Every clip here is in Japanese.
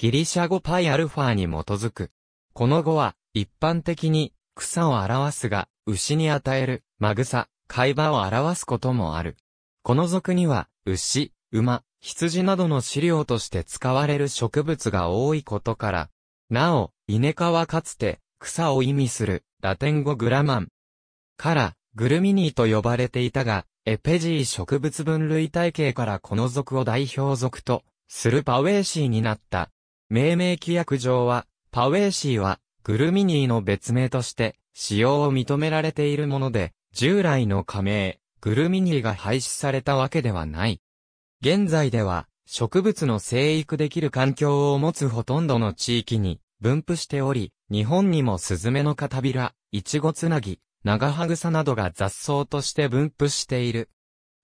ギリシャ語パイアルファに基づく。この語は、一般的に、草を表すが、牛に与える、マグサ、貝馬を表すこともある。この族には、牛、馬、羊などの飼料として使われる植物が多いことから、なお、イネ科はかつて、草を意味する、ラテン語グラマン。から、グルミニーと呼ばれていたが、エペジー植物分類体系からこの属を代表属と、するパウェーシーになった、命名規約上は、パウェイシーは、グルミニーの別名として、使用を認められているもので、従来の加盟、グルミニーが廃止されたわけではない。現在では、植物の生育できる環境を持つほとんどの地域に分布しており、日本にもスズメのカタビラ、イチゴつなぎ、長ハグサなどが雑草として分布している。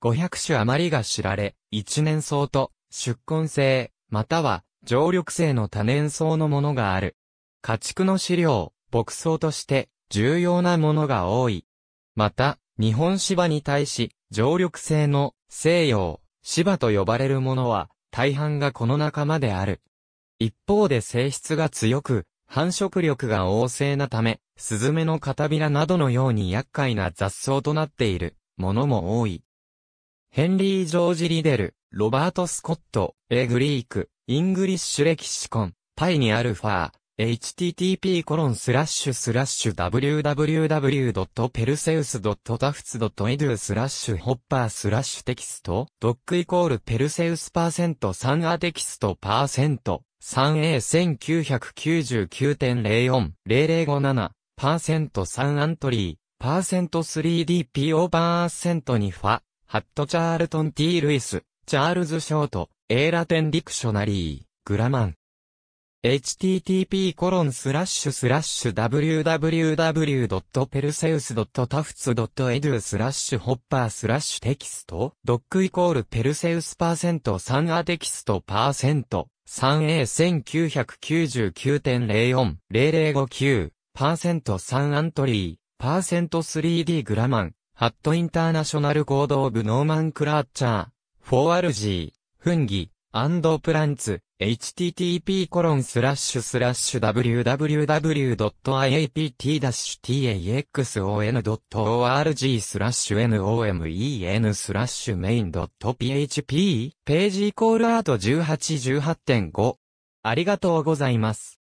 500種余りが知られ、一年草と、出根性、または常緑性の多年草のものがある。家畜の飼料、牧草として重要なものが多い。また、日本芝に対し、常緑性の西洋、芝と呼ばれるものは、大半がこの仲間である。一方で性質が強く、繁殖力が旺盛なため、スズメの片びなどのように厄介な雑草となっているものも多い。ヘンリー・ジョージ・リデル、ロバート・スコット、エグリーク、イングリッシュ歴史コン、パイにアルファ、h t t p コロンススララッッシシュュ w w w p e r s e u s t a f t s e d u スラッシュホッパースラッシュテキストドックイコールペルセウスパーセント3アテキストパーセント 3A1999.040057 パーセント3アントリーパーセント 3DPO パーセントにファハットチャールトン T ルイスチャールズショートエーラテンディクショナリー、グラマン。http コロンスラッシュスラッシュ w w w p e r s e u s t a f t s e d u スラッシュホッパースラッシュテキストドックイコールペルセウスパーセント3アテキストパーセント 3A1999.04-0059 パーセント3アントリーパーセント 3D グラマンハットインターナショナル合同部ノーマンクラーチャー 4RG ンギ、アンドプランツ、http://www.iapt-taxon.org コロンススララッッシシュュスラッシュ nomen スラッシュ main.php ページイコールアート1818.5ありがとうございます。